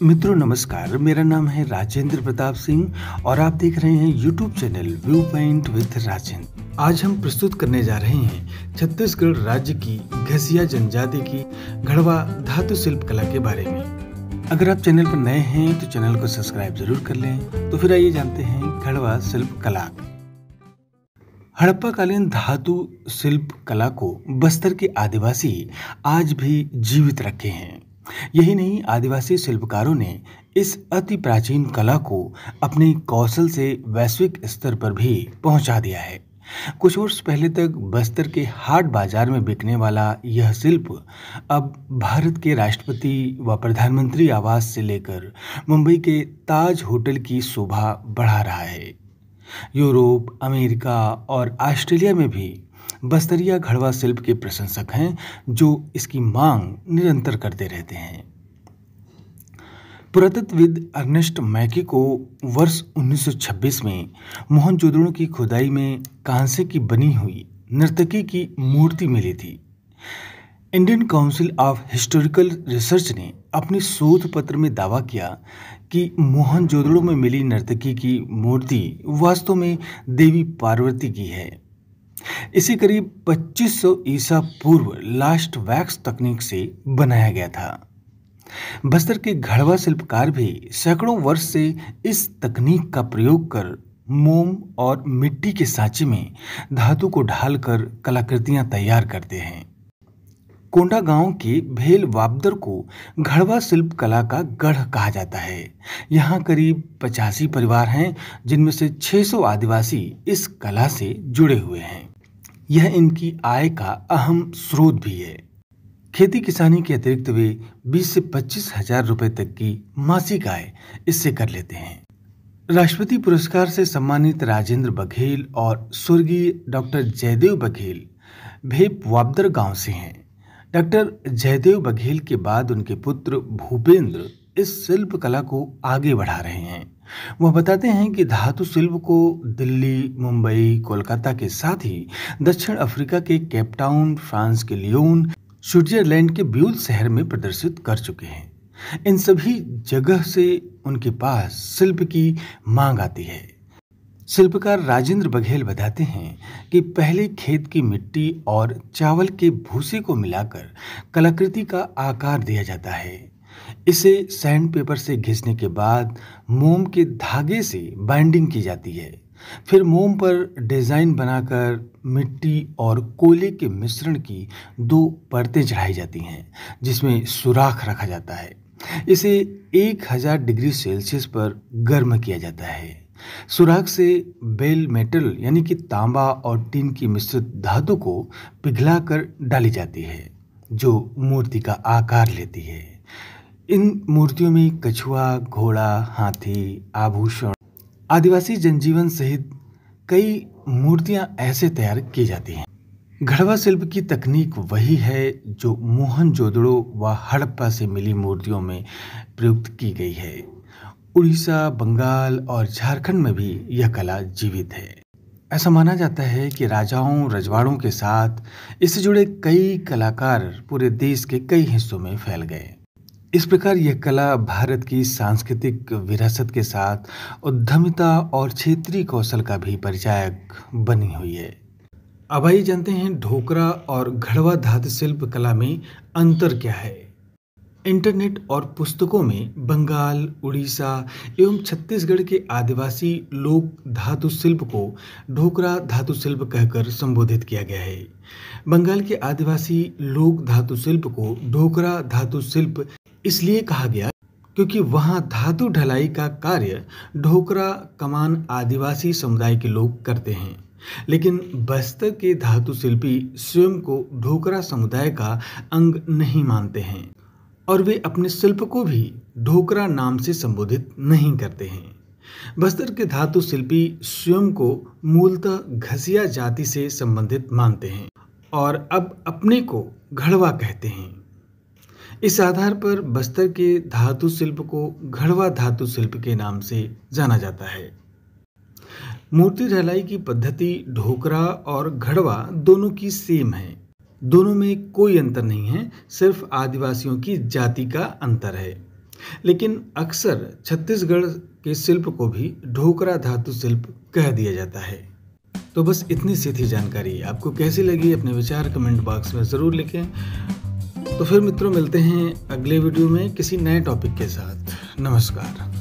मित्रों नमस्कार मेरा नाम है राजेंद्र प्रताप सिंह और आप देख रहे हैं YouTube channel View Point with Rajendra आज हम प्रस्तुत करने जा रहे हैं छत्तीसगढ़ राज्य की घसिया जनजाति की घड़वा धातु शिल्प कला के बारे में अगर आप चैनल पर नए हैं तो चैनल को सब्सक्राइब जरूर कर लें तो फिर आइए जानते हैं घड़वा शिल्प कला हड़प्पाकालीन धातु शिल्प कला को बस्तर के आदिवासी आज भी जीवित रखे हैं यही नहीं आदिवासी शिल्पकारों ने इस अति प्राचीन कला को अपने कौशल से वैश्विक स्तर पर भी पहुंचा दिया है कुछ वर्ष पहले तक बस्तर के हाट बाजार में बिकने वाला यह शिल्प अब भारत के राष्ट्रपति व प्रधानमंत्री आवास से लेकर मुंबई के ताज होटल की शोभा बढ़ा रहा है यूरोप अमेरिका और ऑस्ट्रेलिया में भी बस्तरिया घड़वा शिल्प के प्रशंसक हैं जो इसकी मांग निरंतर करते रहते हैं पुरातत्वविद अर्नेस्ट मैकी को वर्ष 1926 में मोहनजोदड़ो की खुदाई में कांसे की बनी हुई नर्तकी की मूर्ति मिली थी Indian Council of Historical Research ने अपने शोध पत्र में दावा किया कि मोहनजोदड़ो में मिली नर्तकी की मूर्ति वास्तव में देवी पार्वती की है इसे करीब 2500 ईसा पूर्व लास्ट वैक्स तकनीक से बनाया गया था बस्तर के घड़वा शिल्पकार भी सैकड़ों वर्ष से इस तकनीक का प्रयोग कर मोम और मिट्टी के सांचे में धातु को ढालकर कलाकृतियां तैयार करते हैं कोंडा गांव के भेल वाबदर को घड़वा शिल्प कला का गढ़ कहा जाता है यहां करीब पचासी परिवार हैं जिनमें से 600 आदिवासी इस कला से जुड़े हुए हैं यह इनकी आय का अहम स्रोत भी है खेती किसानी के अतिरिक्त वे 20 से पच्चीस हजार रुपए तक की मासिक आय इससे कर लेते हैं राष्ट्रपति पुरस्कार से सम्मानित राजेंद्र बघेल और स्वर्गीय डॉक्टर जयदेव बघेल भेप वाबदर गांव से हैं डॉक्टर जयदेव बघेल के बाद उनके पुत्र भूपेंद्र इस शिल्प कला को आगे बढ़ा रहे हैं वह बताते हैं कि धातु शिल्प को दिल्ली मुंबई कोलकाता के साथ ही दक्षिण अफ्रीका के केपटाउन फ्रांस के लियोन स्विट्जरलैंड के ब्यूल शहर में प्रदर्शित कर चुके हैं इन सभी जगह से उनके पास शिल्प की मांग आती है शिल्पकार राजेंद्र बघेल बताते हैं कि पहले खेत की मिट्टी और चावल के भूसे को मिलाकर कलाकृति का आकार दिया जाता है इसे सैंड पेपर से घिसने के बाद मोम के धागे से बाइंडिंग की जाती है फिर मोम पर डिज़ाइन बनाकर मिट्टी और कोयले के मिश्रण की दो परतें चढ़ाई जाती हैं जिसमें सुराख रखा जाता है इसे 1000 डिग्री सेल्सियस पर गर्म किया जाता है सुराख से बेल मेटल यानी कि तांबा और टीन की मिश्रित धातु को पिघलाकर डाली जाती है जो मूर्ति का आकार लेती है इन मूर्तियों में कछुआ घोड़ा हाथी आभूषण आदिवासी जनजीवन सहित कई मूर्तियां ऐसे तैयार की जाती हैं घड़वा शिल्प की तकनीक वही है जो मोहन जोदड़ो व हड़प्पा से मिली मूर्तियों में प्रयुक्त की गई है उड़ीसा बंगाल और झारखंड में भी यह कला जीवित है ऐसा माना जाता है कि राजाओं रजवाड़ों के साथ इससे जुड़े कई कलाकार पूरे देश के कई हिस्सों में फैल गए इस प्रकार यह कला भारत की सांस्कृतिक विरासत के साथ उद्यमिता और क्षेत्रीय कौशल का भी परिचायक बनी हुई है अब आइए जानते हैं ढोकरा और घड़वा धातु शिल्प कला में अंतर क्या है इंटरनेट और पुस्तकों में बंगाल उड़ीसा एवं छत्तीसगढ़ के आदिवासी लोक धातु शिल्प को ढोकरा धातु शिल्प कहकर संबोधित किया गया है बंगाल के आदिवासी लोक धातु शिल्प को ढोकरा धातु शिल्प इसलिए कहा गया क्योंकि वहाँ धातु ढलाई का कार्य ढोकरा कमान आदिवासी समुदाय के लोग करते हैं लेकिन बस्तर के धातु शिल्पी स्वयं को ढोकरा समुदाय का अंग नहीं मानते हैं और वे अपने शिल्प को भी ढोकरा नाम से संबोधित नहीं करते हैं बस्तर के धातु शिल्पी स्वयं को मूलतः घसिया जाति से संबंधित मानते हैं और अब अपने को घड़वा कहते हैं इस आधार पर बस्तर के धातु शिल्प को घड़वा धातु शिल्प के नाम से जाना जाता है मूर्ति ढलाई की पद्धति ढोकरा और घड़वा दोनों की सेम है दोनों में कोई अंतर नहीं है सिर्फ आदिवासियों की जाति का अंतर है लेकिन अक्सर छत्तीसगढ़ के शिल्प को भी ढोकरा धातु शिल्प कह दिया जाता है तो बस इतनी सी थी जानकारी आपको कैसी लगी अपने विचार कमेंट बॉक्स में ज़रूर लिखें तो फिर मित्रों मिलते हैं अगले वीडियो में किसी नए टॉपिक के साथ नमस्कार